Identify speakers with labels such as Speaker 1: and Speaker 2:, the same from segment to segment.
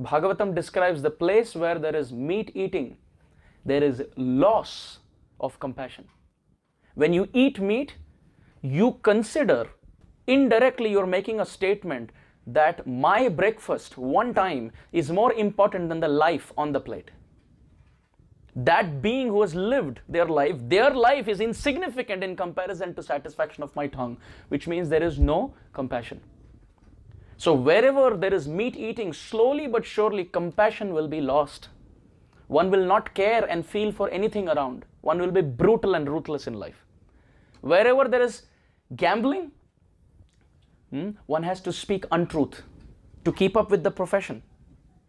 Speaker 1: Bhagavatam describes the place where there is meat eating, there is loss of compassion. When you eat meat, you consider indirectly you're making a statement that my breakfast one time is more important than the life on the plate. That being who has lived their life, their life is insignificant in comparison to satisfaction of my tongue, which means there is no compassion. So wherever there is meat eating, slowly but surely compassion will be lost. One will not care and feel for anything around. One will be brutal and ruthless in life. Wherever there is gambling, hmm, one has to speak untruth to keep up with the profession.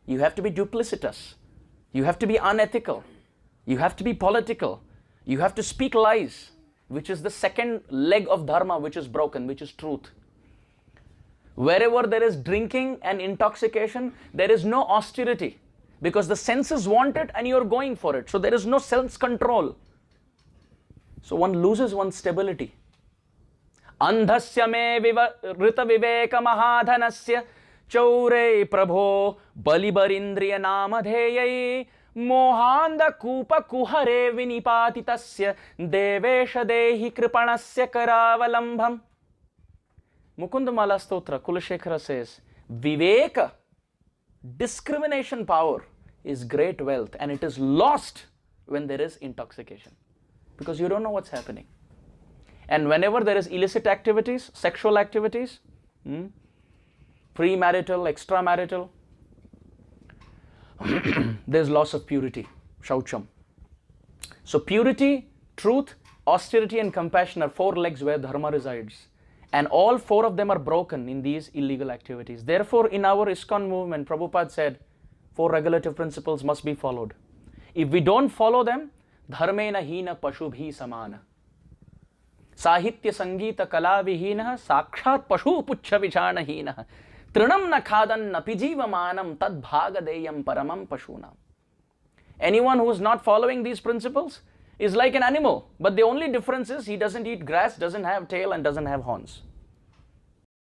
Speaker 1: You have to be duplicitous. You have to be unethical. You have to be political. You have to speak lies, which is the second leg of dharma, which is broken, which is truth. Wherever there is drinking and intoxication, there is no austerity because the senses want it and you're going for it. So there is no sense control. So one loses one's stability. अंधस्य मे विव ऋत विवेक महाधनस्य चौरे प्रभो बलिबरिन्द्रिय नामधेयै मोहान्धकूपकुहरे विनिपातितस्य Devesh dehi kripanasya karavalambham. Mukundamala Stotra, Kulashekara says, Viveka, discrimination power is great wealth and it is lost when there is intoxication because you don't know what's happening. And whenever there is illicit activities, sexual activities, hmm, premarital, extramarital, there's loss of purity, shaucham. So purity, truth, austerity and compassion are four legs where dharma resides. And all four of them are broken in these illegal activities. Therefore, in our ISKCON movement, Prabhupada said, four regulative principles must be followed. If we don't follow them, dharmena hina pashubhi samana. साहित्य संगीत कला विहीन साक्षात पशु पुच्छ विषाणहीन तृणम न खादन न पिजीवमानम तद्भागदेयम परमम पशूनाम anyone Anyone who is not following these principles, is like an animal, but the only difference is he doesn't eat grass, doesn't have tail and doesn't have horns.